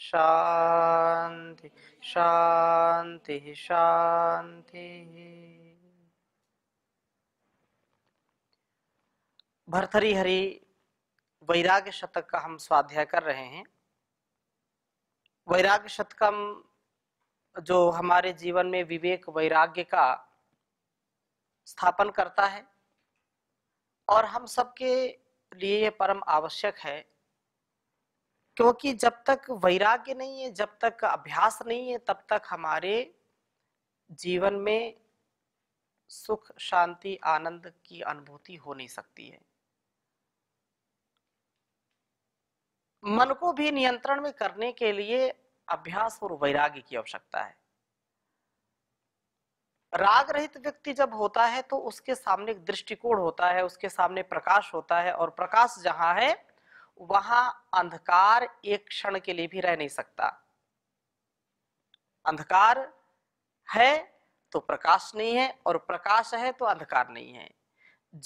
शांति शांति शांति भरथरी हरि वैराग्य शतक का हम स्वाध्याय कर रहे हैं वैराग्य शतकम जो हमारे जीवन में विवेक वैराग्य का स्थापन करता है और हम सबके लिए ये परम आवश्यक है क्योंकि जब तक वैराग्य नहीं है जब तक अभ्यास नहीं है तब तक हमारे जीवन में सुख शांति आनंद की अनुभूति हो नहीं सकती है मन को भी नियंत्रण में करने के लिए अभ्यास और वैराग्य की आवश्यकता है राग रहित व्यक्ति जब होता है तो उसके सामने दृष्टिकोण होता है उसके सामने प्रकाश होता है और प्रकाश जहां है वहां अंधकार एक क्षण के लिए भी रह नहीं सकता अंधकार है तो प्रकाश नहीं है और प्रकाश है तो अंधकार नहीं है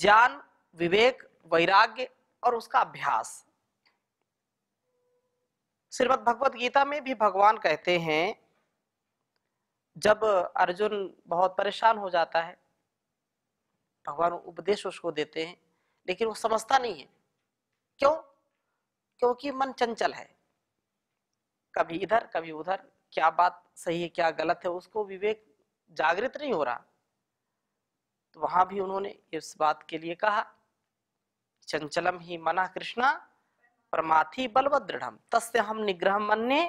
ज्ञान विवेक वैराग्य और उसका अभ्यास श्रीमद भगवत गीता में भी भगवान कहते हैं जब अर्जुन बहुत परेशान हो जाता है भगवान उपदेश उसको देते हैं लेकिन वो समझता नहीं है क्यों क्योंकि मन चंचल है कभी इधर कभी उधर क्या बात सही है क्या गलत है उसको विवेक जागृत नहीं हो रहा तो वहां भी उन्होंने इस बात के लिए कहा चंचलम ही मना कृष्णा परमाथी बलव दृढ़ तस्य हम निग्रह मन ने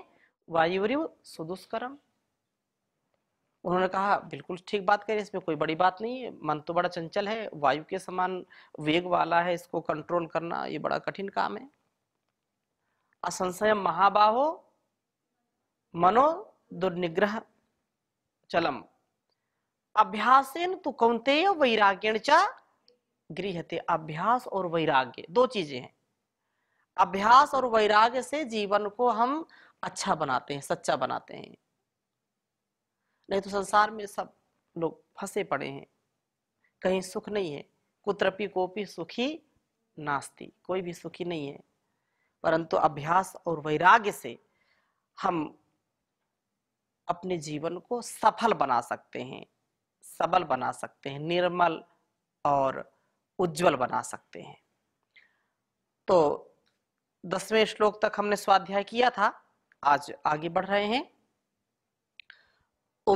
वायुरी सुदुष्करम उन्होंने कहा बिल्कुल ठीक बात करें इसमें कोई बड़ी बात नहीं है मन तो बड़ा चंचल है वायु के समान वेग वाला है इसको कंट्रोल करना ये बड़ा कठिन काम है असंशय महाबाहो मनो दुर्निग्रह चलम अभ्यासेन तो कौनतेय वैराग्यण चा गृहते अभ्यास और वैराग्य दो चीजें हैं अभ्यास और वैराग्य से जीवन को हम अच्छा बनाते हैं सच्चा बनाते हैं नहीं तो संसार में सब लोग फंसे पड़े हैं कहीं सुख नहीं है कुत्रपी कोपी सुखी नास्ती कोई भी सुखी नहीं है परंतु अभ्यास और वैराग्य से हम अपने जीवन को सफल बना सकते हैं सबल बना सकते हैं निर्मल और उज्जवल बना सकते हैं तो दसवें श्लोक तक हमने स्वाध्याय किया था आज आगे बढ़ रहे हैं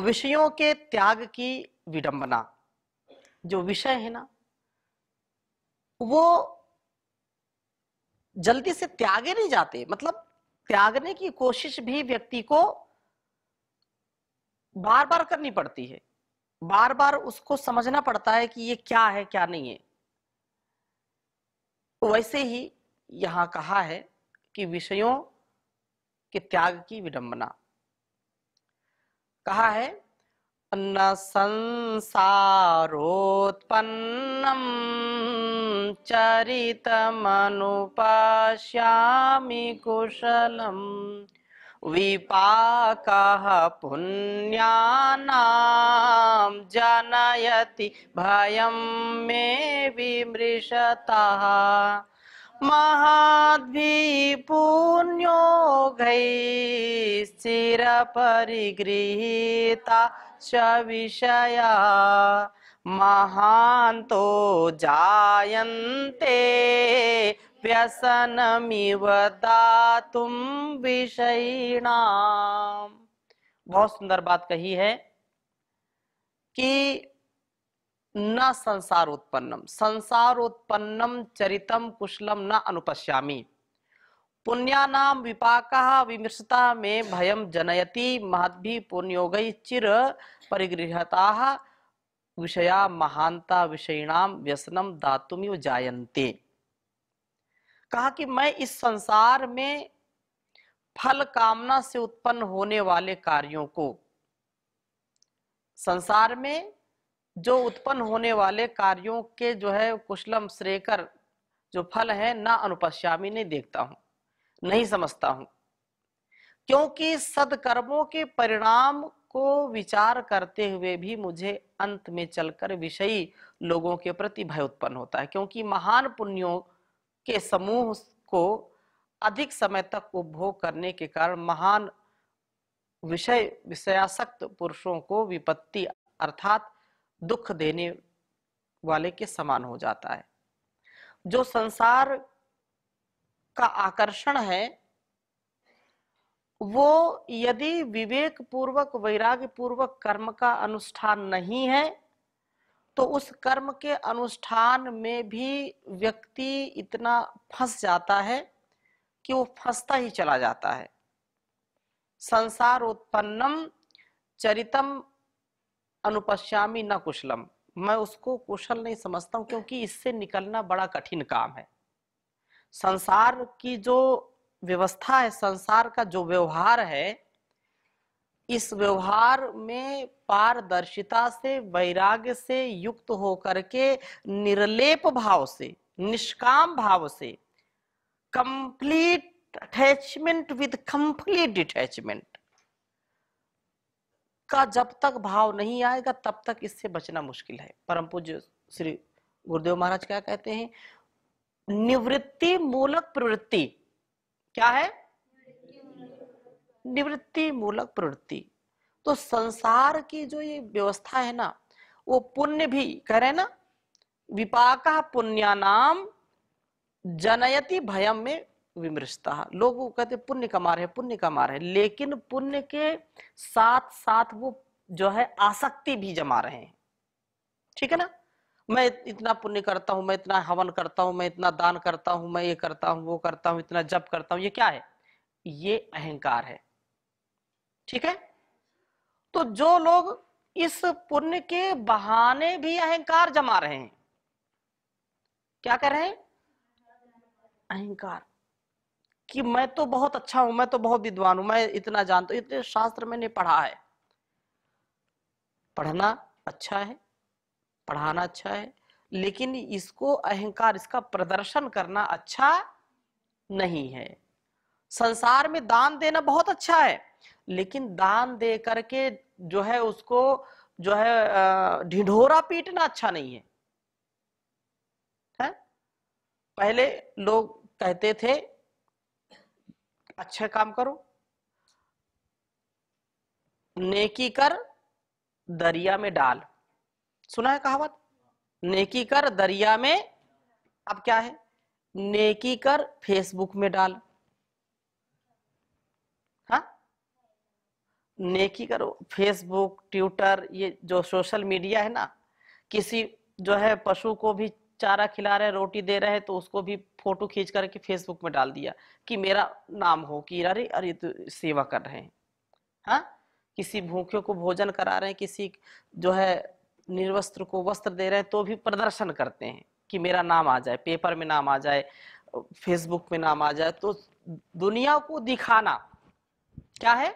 विषयों के त्याग की विडंबना जो विषय है ना वो जल्दी से त्यागे नहीं जाते मतलब त्यागने की कोशिश भी व्यक्ति को बार बार करनी पड़ती है बार बार उसको समझना पड़ता है कि ये क्या है क्या नहीं है वैसे ही यहां कहा है कि विषयों के त्याग की विडंबना कहा है न संसारोत्पन्न चरितमनुपश्यामि कुशलम् विपाकः पुण्यानां जनयति भयं मे विमृशतः महाद्विपुण्योघैश्चिरपरिगृहीता विषया विषया तो जायन्ते व्यसनमिव दातुम विषयणाम बहुत सुंदर बात कही है कि न संसार उत्पन्नम संसार उत्पन्नम चरितम कुशलम न अनुपश्यामी पुण्यानाम विपाक विमृशता में भयम जनयति महद्भि पुण्योग चिर परिगृहता विषया महानता विषयणाम व्यसनम दातुम जायन्ते कहा कि मैं इस संसार में फल कामना से उत्पन्न होने वाले कार्यों को संसार में जो उत्पन्न होने वाले कार्यों के जो है कुशलम श्रेकर जो फल है ना अनुपश्यामी नहीं देखता हूं नहीं समझता हूं क्योंकि सदकर्मों के परिणाम को विचार करते हुए भी मुझे अंत में चलकर विषयी लोगों के प्रति भय उत्पन्न होता है क्योंकि महान पुण्यों के समूह को अधिक समय तक उपभोग करने के कारण महान विषय विषयासक्त पुरुषों को विपत्ति अर्थात दुख देने वाले के समान हो जाता है जो संसार का आकर्षण है वो यदि विवेक पूर्वक वैराग्य पूर्वक कर्म का अनुष्ठान नहीं है तो उस कर्म के अनुष्ठान में भी व्यक्ति इतना फंस जाता है कि वो फंसता ही चला जाता है संसार उत्पन्नम चरितम अनुपश्यामी न कुशलम मैं उसको कुशल नहीं समझता हूं क्योंकि इससे निकलना बड़ा कठिन काम है संसार की जो व्यवस्था है संसार का जो व्यवहार है इस व्यवहार में पारदर्शिता से वैराग्य से युक्त होकर के निर्लेप भाव से निष्काम भाव से complete attachment with complete detachment का जब तक भाव नहीं आएगा तब तक इससे बचना मुश्किल है परम पूज्य श्री गुरुदेव महाराज क्या कहते हैं निवृत्ति मूलक प्रवृत्ति क्या है निवृत्ति मूलक प्रवृत्ति तो संसार की जो ये व्यवस्था है ना वो पुण्य भी कह रहे ना विपाक पुण्या नाम जनयति भयम में विमृशता लोग कहते पुण्य कमा रहे पुण्य कमा रहे लेकिन पुण्य के साथ साथ वो जो है आसक्ति भी जमा रहे हैं ठीक है ना मैं इतना पुण्य करता हूं मैं इतना हवन करता हूं मैं इतना दान करता हूं मैं ये करता हूँ वो करता हूं इतना जप करता हूं ये क्या है ये अहंकार है ठीक है तो जो लोग इस पुण्य के बहाने भी अहंकार जमा रहे हैं क्या कर रहे हैं अहंकार कि मैं तो बहुत अच्छा हूं मैं तो बहुत विद्वान हूं मैं इतना जानता हूं इतने शास्त्र मैंने पढ़ा है पढ़ना अच्छा है पढ़ाना अच्छा है लेकिन इसको अहंकार इसका प्रदर्शन करना अच्छा नहीं है संसार में दान देना बहुत अच्छा है लेकिन दान दे करके जो है उसको जो है ढिढोरा पीटना अच्छा नहीं है, है? पहले लोग कहते थे अच्छे काम करो नेकी कर दरिया में डाल सुना है कहावत नेकी कर दरिया में अब क्या है नेकी कर फेसबुक में डाल हा नेकी करो फेसबुक ट्विटर ये जो सोशल मीडिया है ना किसी जो है पशु को भी चारा खिला रहे रोटी दे रहे तो उसको भी फोटो खींच करके फेसबुक में डाल दिया कि मेरा नाम हो कि अरे अरे तो सेवा कर रहे हैं हाँ किसी भूखे को भोजन करा रहे हैं किसी जो है निर्वस्त्र को वस्त्र दे रहे हैं तो भी प्रदर्शन करते हैं कि मेरा नाम आ जाए पेपर में नाम आ जाए फेसबुक में नाम आ जाए तो दुनिया को दिखाना क्या है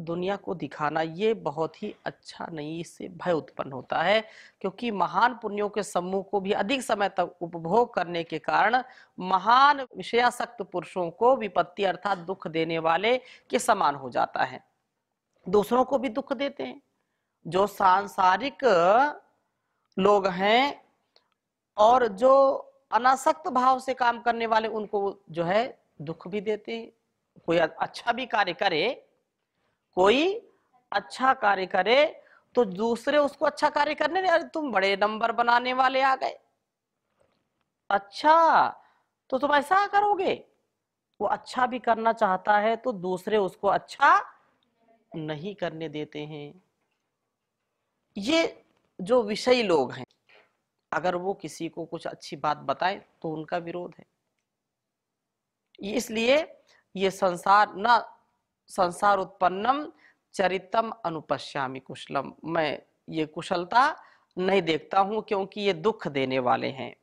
दुनिया को दिखाना ये बहुत ही अच्छा नहीं इससे भय उत्पन्न होता है क्योंकि महान पुण्यों के समूह को भी अधिक समय तक उपभोग करने के कारण महान विषयासक्त पुरुषों को विपत्ति अर्थात दुख देने वाले के समान हो जाता है दूसरों को भी दुख देते हैं जो सांसारिक लोग हैं और जो अनासक्त भाव से काम करने वाले उनको जो है दुख भी देते कोई अच्छा भी कार्य करे कोई अच्छा कार्य करे तो दूसरे उसको अच्छा कार्य करने नहीं अरे तुम बड़े नंबर बनाने वाले आ गए अच्छा तो तुम ऐसा करोगे वो अच्छा भी करना चाहता है तो दूसरे उसको अच्छा नहीं करने देते हैं ये जो विषयी लोग हैं अगर वो किसी को कुछ अच्छी बात बताए तो उनका विरोध है इसलिए ये संसार न संसार उत्पन्नम चरितम अनुपश्यामी कुशलम मैं ये कुशलता नहीं देखता हूं क्योंकि ये दुख देने वाले हैं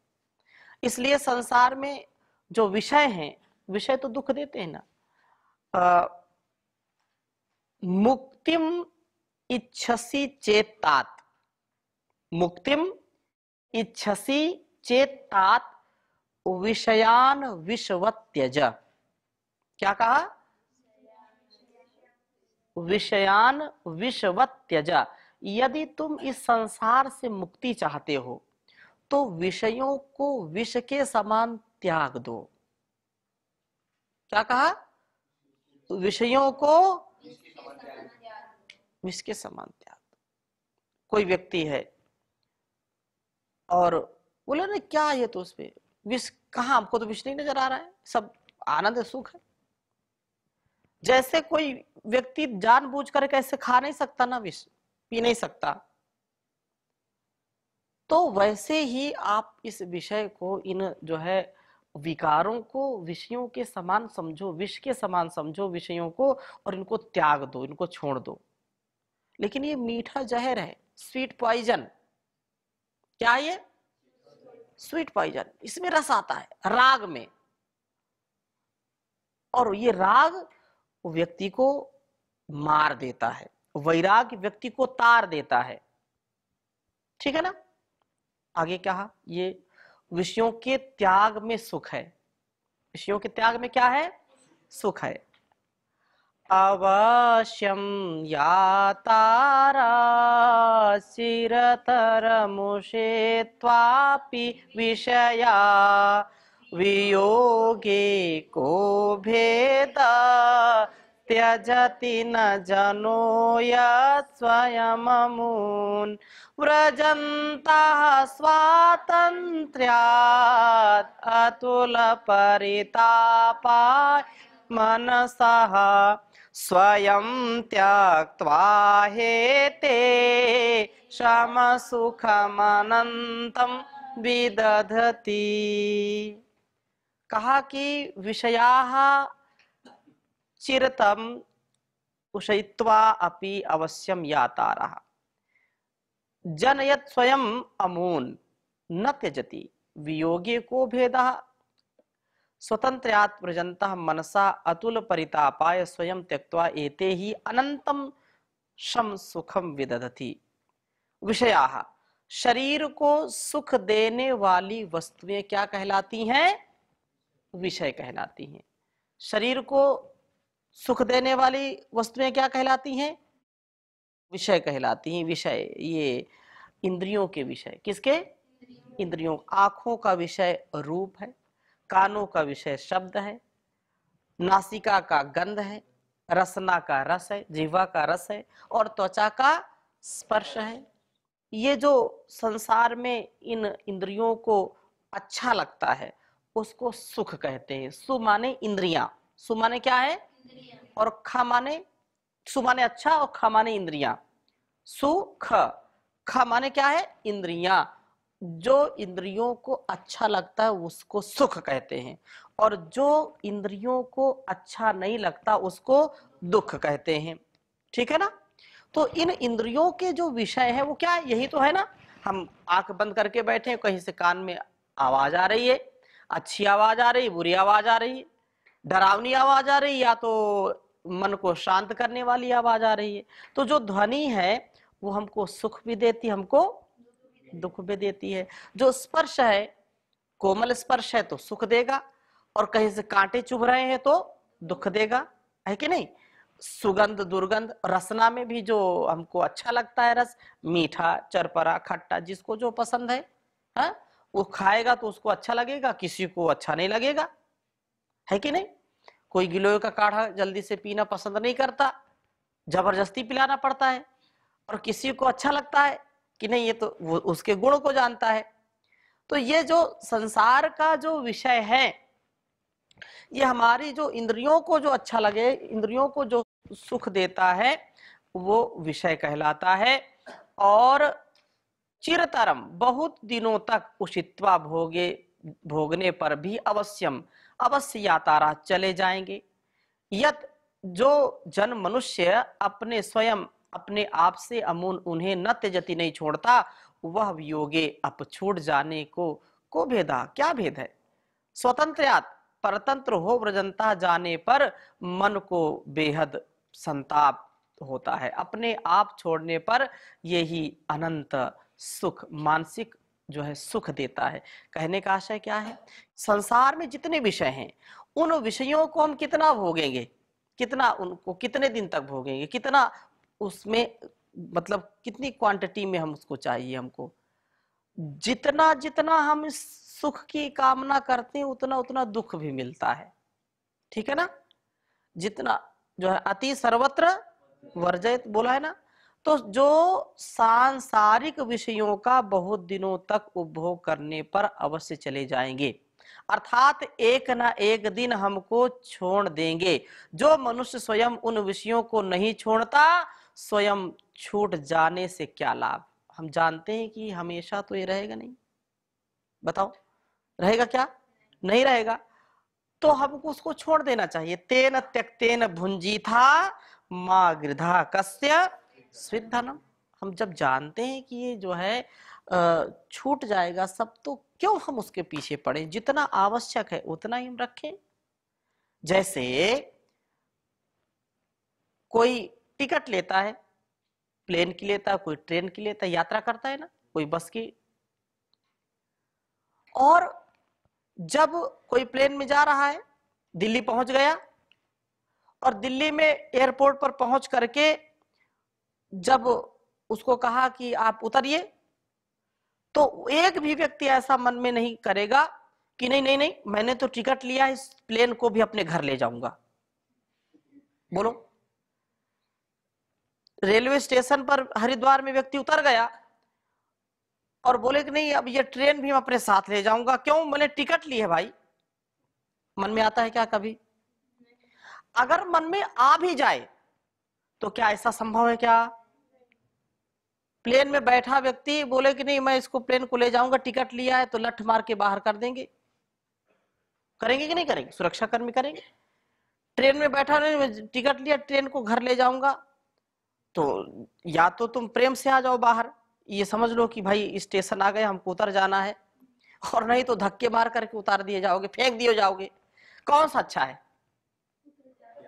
इसलिए संसार में जो विषय हैं विषय तो दुख देते हैं ना मुक्तिम इच्छसी चेतात मुक्तिम इच्छसी चेतात विषयान विषवत त्यज क्या कहा विषयान विश्व त्यज यदि तुम इस संसार से मुक्ति चाहते हो तो विषयों को विष के समान त्याग दो क्या कहा विषयों को इसके समान त्याग कोई व्यक्ति है और बोले ना क्या ये तो उसमें विष कहा आपको तो विष नहीं नजर आ रहा है सब आनंद सुख है जैसे कोई व्यक्ति जानबूझ कर कैसे खा नहीं सकता ना विष पी नहीं सकता तो वैसे ही आप इस विषय को इन जो है विकारों को विषयों के समान समझो विष के समान समझो विषयों को और इनको त्याग दो इनको छोड़ दो लेकिन ये मीठा जहर है स्वीट पॉइजन क्या ये स्वीट पॉइजन इसमें रस आता है राग में और ये राग व्यक्ति को मार देता है वैराग व्यक्ति को तार देता है ठीक है ना आगे कहा ये विषयों के त्याग में सुख है विषयों के त्याग में क्या है सुख है अवश्यं याताराशिरतरमुषे त्वापि विषया वियोगे को भेद त्यजति न जनो यस्वयममून् व्रजन्तः स्वातन्त्र्यात् अतुलपरितापाय मनसः स्वयं त्यक्त्वा हेते श्यामसुखमनन्तं विदधति कहा कि विषयाः चिरतम उषयित्वा अपि अवश्यम याता रहा जनयत स्वयं अमून न त्यजति वियोगे को भेदः स्वतंत्र प्रजंत मनसा अतुल परितापाय स्वयं त्यक्त्वा एते ही अनंतम शम सुखम विदधति विषया शरीर को सुख देने वाली वस्तुएं क्या कहलाती हैं विषय कहलाती हैं शरीर को सुख देने वाली वस्तुएं क्या कहलाती हैं विषय कहलाती हैं विषय ये इंद्रियों के विषय किसके इंद्रियों आंखों का विषय रूप है कानों का विषय शब्द है नासिका का गंध है रसना का रस है जीवा का रस है और त्वचा का स्पर्श है ये जो संसार में इन इंद्रियों को अच्छा लगता है उसको सुख कहते हैं सु माने इंद्रिया सुमाने क्या है और ख माने सुमाने अच्छा और ख माने इंद्रिया सुख ख माने क्या है इंद्रिया जो इंद्रियों को अच्छा लगता है उसको सुख कहते हैं और जो इंद्रियों को अच्छा नहीं लगता उसको दुख कहते हैं ठीक है ना तो इन इंद्रियों के जो विषय है वो क्या है यही तो है ना हम आंख बंद करके बैठे कहीं से कान में आवाज आ रही है अच्छी आवाज आ रही है बुरी आवाज आ रही है डरावनी आवाज आ रही या तो मन को शांत करने वाली आवाज आ रही है तो जो ध्वनि है वो हमको सुख भी देती हमको दुख भी देती है जो स्पर्श है कोमल स्पर्श है तो सुख देगा और कहीं से कांटे चुभ रहे हैं तो दुख देगा है कि नहीं सुगंध दुर्गंध रसना में भी जो हमको अच्छा लगता है रस मीठा चरपरा खट्टा जिसको जो पसंद है हा? वो खाएगा तो उसको अच्छा लगेगा किसी को अच्छा नहीं लगेगा है कि नहीं कोई गिलोय का काढ़ा जल्दी से पीना पसंद नहीं करता जबरदस्ती पिलाना पड़ता है और किसी को अच्छा लगता है कि नहीं ये तो वो उसके गुण को जानता है तो ये जो संसार का जो विषय है ये हमारी जो इंद्रियों को जो अच्छा लगे इंद्रियों को जो सुख देता है वो विषय कहलाता है और चिरतरम बहुत दिनों तक उषित्वा भोगे भोगने पर भी अवश्यम अवश्य यातारा चले जाएंगे यत जो जन मनुष्य अपने स्वयं अपने आप से अमून उन्हें न त्यजति नहीं छोड़ता वह योगे अप छूट जाने को को भेदा क्या भेद है स्वतंत्र परतंत्र हो व्रजनता जाने पर मन को बेहद संताप होता है अपने आप छोड़ने पर यही अनंत सुख मानसिक जो है सुख देता है कहने का आशय क्या है संसार में जितने विषय हैं उन विषयों को हम कितना भोगेंगे कितना उनको कितने दिन तक भोगेंगे कितना उसमें मतलब कितनी क्वांटिटी में हम उसको चाहिए हमको जितना जितना हम सुख की कामना करते हैं उतना उतना दुख भी मिलता है ठीक है ना जितना जो है अति सर्वत्र वर्जित बोला है ना तो जो सांसारिक विषयों का बहुत दिनों तक उपभोग करने पर अवश्य चले जाएंगे अर्थात एक ना एक दिन हमको छोड़ देंगे जो मनुष्य स्वयं उन विषयों को नहीं छोड़ता स्वयं छूट जाने से क्या लाभ हम जानते हैं कि हमेशा तो ये रहेगा नहीं बताओ रहेगा क्या नहीं रहेगा तो हमको उसको छोड़ देना चाहिए तेन त्यक्तेन भुंजी था माँ गृधा कस्य स्विधनम हम जब जानते हैं कि ये जो है छूट जाएगा सब तो क्यों हम उसके पीछे पड़े जितना आवश्यक है उतना ही हम रखें जैसे कोई टिकट लेता है प्लेन की लेता है कोई ट्रेन की लेता है यात्रा करता है ना कोई बस की और जब कोई प्लेन में जा रहा है दिल्ली पहुंच गया और दिल्ली में एयरपोर्ट पर पहुंच करके जब उसको कहा कि आप उतरिए तो एक भी व्यक्ति ऐसा मन में नहीं करेगा कि नहीं नहीं नहीं मैंने तो टिकट लिया इस प्लेन को भी अपने घर ले जाऊंगा बोलो रेलवे स्टेशन पर हरिद्वार में व्यक्ति उतर गया और बोले कि नहीं अब ये ट्रेन भी मैं अपने साथ ले जाऊंगा क्यों मैंने टिकट ली है भाई मन में आता है क्या कभी अगर मन में आ भी जाए तो क्या ऐसा संभव है क्या प्लेन में बैठा व्यक्ति बोले कि नहीं मैं इसको प्लेन को ले जाऊंगा टिकट लिया है तो लठ मार के बाहर कर देंगे करेंगे कि नहीं करेंगे सुरक्षाकर्मी करेंगे ट्रेन में बैठा नहीं टिकट लिया ट्रेन को घर ले जाऊंगा तो या तो तुम प्रेम से आ जाओ बाहर ये समझ लो कि भाई स्टेशन आ गए हमको उतर जाना है और नहीं तो धक्के मार करके उतार दिए जाओगे फेंक दिए जाओगे कौन सा अच्छा है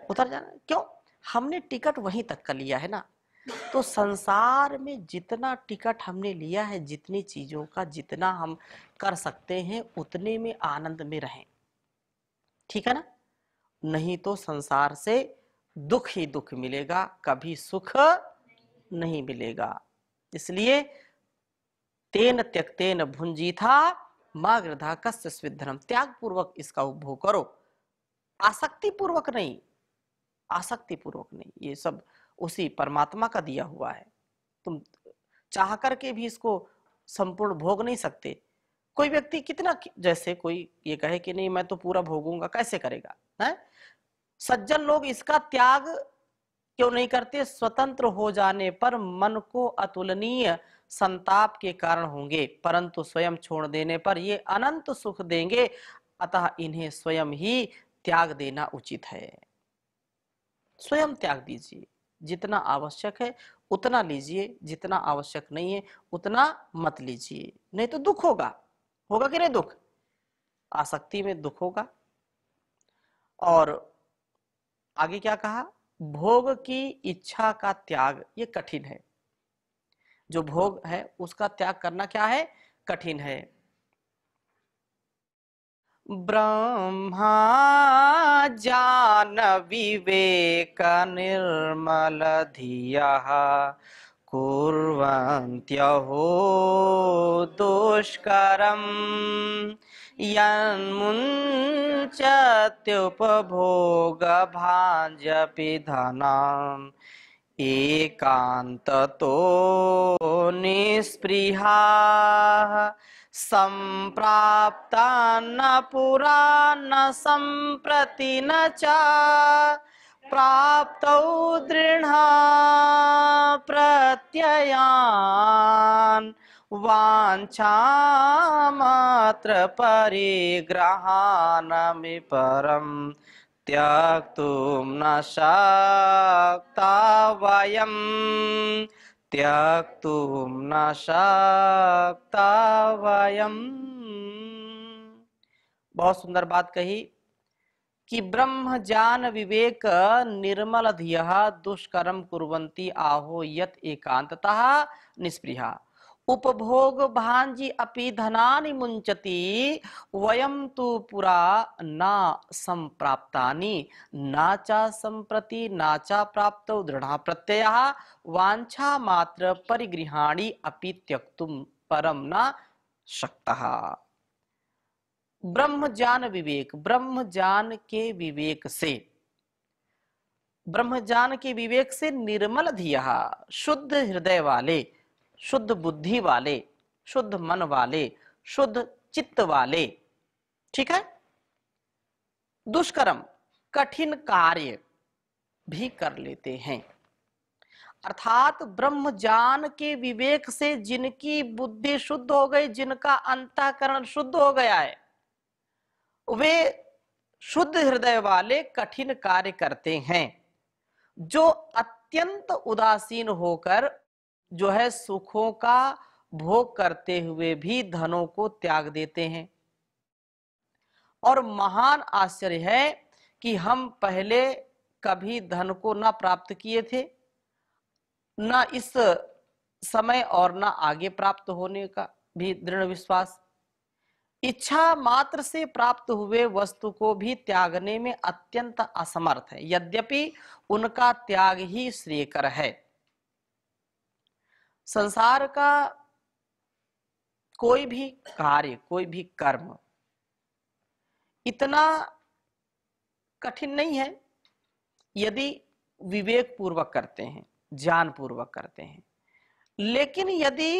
उतर जाना क्यों हमने टिकट वहीं तक का लिया है ना तो संसार में जितना टिकट हमने लिया है जितनी चीजों का जितना हम कर सकते हैं उतने में आनंद में रहें ठीक है ना नहीं तो संसार से दुख ही दुख मिलेगा कभी सुख नहीं मिलेगा इसलिए तेन त्यक्तेन भुंजी था माग्रधा कस्य स्विधनम त्याग पूर्वक इसका उपभोग करो आसक्ति पूर्वक नहीं आसक्ति पूर्वक नहीं ये सब उसी परमात्मा का दिया हुआ है तुम चाह करके भी इसको संपूर्ण भोग नहीं सकते कोई व्यक्ति कितना जैसे कोई ये कहे कि नहीं मैं तो पूरा भोगूंगा कैसे करेगा है सज्जन लोग इसका त्याग क्यों नहीं करते स्वतंत्र हो जाने पर मन को अतुलनीय संताप के कारण होंगे परंतु स्वयं छोड़ देने पर ये अनंत सुख देंगे अतः इन्हें स्वयं ही त्याग देना उचित है स्वयं त्याग दीजिए जितना आवश्यक है उतना लीजिए जितना आवश्यक नहीं है उतना मत लीजिए नहीं तो दुख होगा होगा कि नहीं दुख आसक्ति में दुख होगा और आगे क्या कहा भोग की इच्छा का त्याग ये कठिन है जो भोग है उसका त्याग करना क्या है कठिन है ब्रह्मा जान विवेक निर्मल धिया कुर्वन्त्यहो दुष्करम् यन्मुन्चत्युपभोगभाञपि धनम् एकान्ततो निष्पृहा सम्प्राप्तान्न पुरा न सम्प्रति न च प्राप्त प्राप्तौ दृढा प्रत्ययान् वाञ्छामात्रपरिग्रहानमि परं त्यक्तुं न शक्ता वयं त्यक्तुं न शक्ता वयम् बहुत सुंदर बात कही कि ब्रह्म जान विवेक निर्मल धिय दुष्कर्म कुरंती आहो यत एकांतता निस्पृहा उपभोग भांजी अपि धनानि मुंचति वयम तु पुरा ना संप्राप्तानि नाचा संप्रति नाचा प्राप्त दृढ़ प्रत्यय वांछा मात्र परिगृहाणी अपि त्यक्तुम परम न शक्तः ब्रह्म ज्ञान विवेक ब्रह्म ज्ञान के विवेक से ब्रह्म ज्ञान के विवेक से निर्मल धिया शुद्ध हृदय वाले शुद्ध बुद्धि वाले शुद्ध मन वाले शुद्ध चित्त वाले ठीक है दुष्कर्म कठिन कार्य भी कर लेते हैं अर्थात ब्रह्म ज्ञान के विवेक से जिनकी बुद्धि शुद्ध हो गई जिनका अंतःकरण शुद्ध हो गया है वे शुद्ध हृदय वाले कठिन कार्य करते हैं जो अत्यंत उदासीन होकर जो है सुखों का भोग करते हुए भी धनों को त्याग देते हैं और महान आश्चर्य है कि हम पहले कभी धन को ना प्राप्त किए थे ना इस समय और ना आगे प्राप्त होने का भी दृढ़ विश्वास इच्छा मात्र से प्राप्त हुए वस्तु को भी त्यागने में अत्यंत असमर्थ है यद्यपि उनका त्याग ही श्रेयकर है संसार का कोई भी कार्य कोई भी कर्म इतना कठिन नहीं है यदि विवेक पूर्वक करते हैं ज्ञान पूर्वक करते हैं लेकिन यदि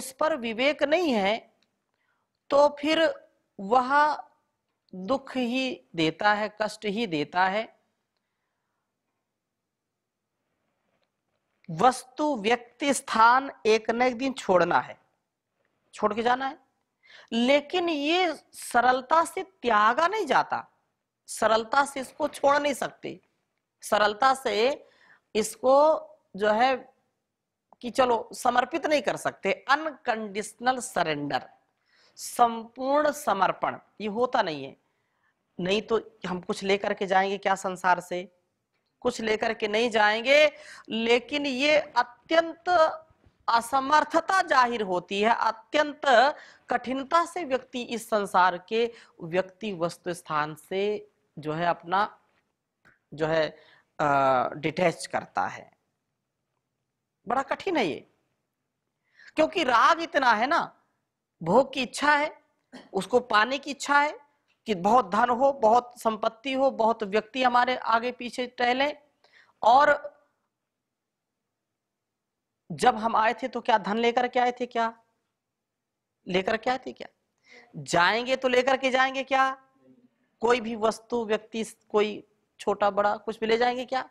उस पर विवेक नहीं है तो फिर वह दुख ही देता है कष्ट ही देता है वस्तु व्यक्ति स्थान एक न एक दिन छोड़ना है छोड़ के जाना है लेकिन ये सरलता से त्यागा नहीं जाता सरलता से इसको छोड़ नहीं सकते सरलता से इसको जो है कि चलो समर्पित नहीं कर सकते अनकंडीशनल सरेंडर संपूर्ण समर्पण ये होता नहीं है नहीं तो हम कुछ लेकर के जाएंगे क्या संसार से कुछ लेकर के नहीं जाएंगे लेकिन ये अत्यंत असमर्थता जाहिर होती है अत्यंत कठिनता से व्यक्ति इस संसार के व्यक्ति वस्तु स्थान से जो है अपना जो है डिटेच करता है बड़ा कठिन है ये क्योंकि राग इतना है ना भोग की इच्छा है उसको पाने की इच्छा है कि बहुत धन हो बहुत संपत्ति हो बहुत व्यक्ति हमारे आगे पीछे टहले और जब हम आए थे तो क्या धन लेकर के आए थे क्या लेकर के आए थे क्या जाएंगे तो लेकर के जाएंगे क्या कोई भी वस्तु व्यक्ति कोई छोटा बड़ा कुछ भी ले जाएंगे क्या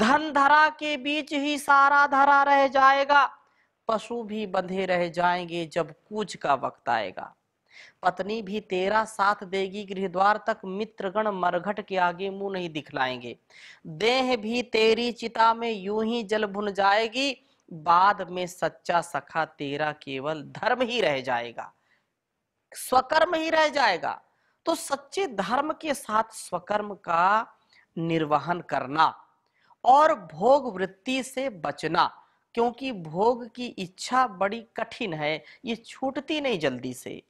धन धरा के बीच ही सारा धरा रह जाएगा पशु भी बंधे रह जाएंगे जब कूच का वक्त आएगा पत्नी भी तेरा साथ देगी गृह द्वार तक मित्रगण मरघट के आगे मुंह नहीं दिखलाएंगे देह भी तेरी चिता में यूं ही जल भुन जाएगी बाद में सच्चा सखा तेरा केवल धर्म ही रह जाएगा स्वकर्म ही रह जाएगा तो सच्चे धर्म के साथ स्वकर्म का निर्वहन करना और भोग वृत्ति से बचना क्योंकि भोग की इच्छा बड़ी कठिन है ये छूटती नहीं जल्दी से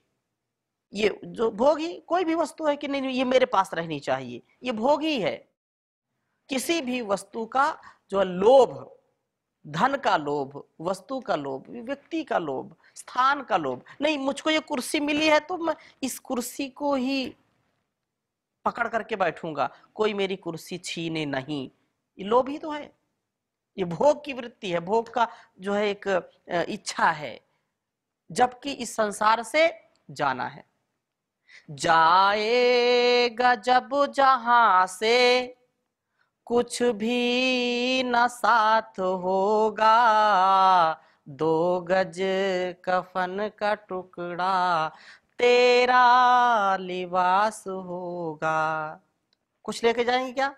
ये जो भोग ही कोई भी वस्तु है कि नहीं ये मेरे पास रहनी चाहिए ये भोग ही है किसी भी वस्तु का जो लोभ धन का लोभ वस्तु का लोभ व्यक्ति का लोभ स्थान का लोभ नहीं मुझको ये कुर्सी मिली है तो मैं इस कुर्सी को ही पकड़ करके बैठूंगा कोई मेरी कुर्सी छीने नहीं ये लोभ ही तो है ये भोग की वृत्ति है भोग का जो है एक इच्छा है जबकि इस संसार से जाना है जाएगा जब जहां से कुछ भी न साथ होगा दो गज कफन का टुकड़ा तेरा लिबास होगा कुछ लेके जाएंगे क्या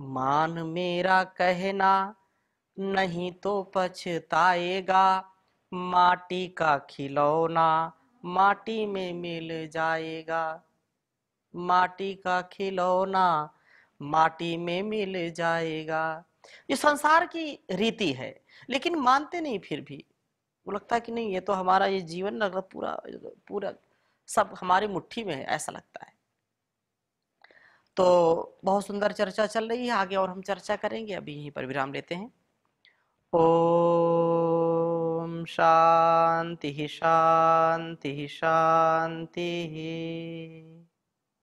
मान मेरा कहना नहीं तो पछताएगा माटी का खिलौना माटी में मिल जाएगा माटी का खिलौना माटी में मिल जाएगा ये संसार की रीति है लेकिन मानते नहीं फिर भी वो लगता है कि नहीं ये तो हमारा ये जीवन लग रहा पूरा पूरा सब हमारी मुट्ठी में है ऐसा लगता है तो बहुत सुंदर चर्चा चल रही है आगे और हम चर्चा करेंगे अभी यहीं पर विराम लेते हैं ओम शांति शांति शांति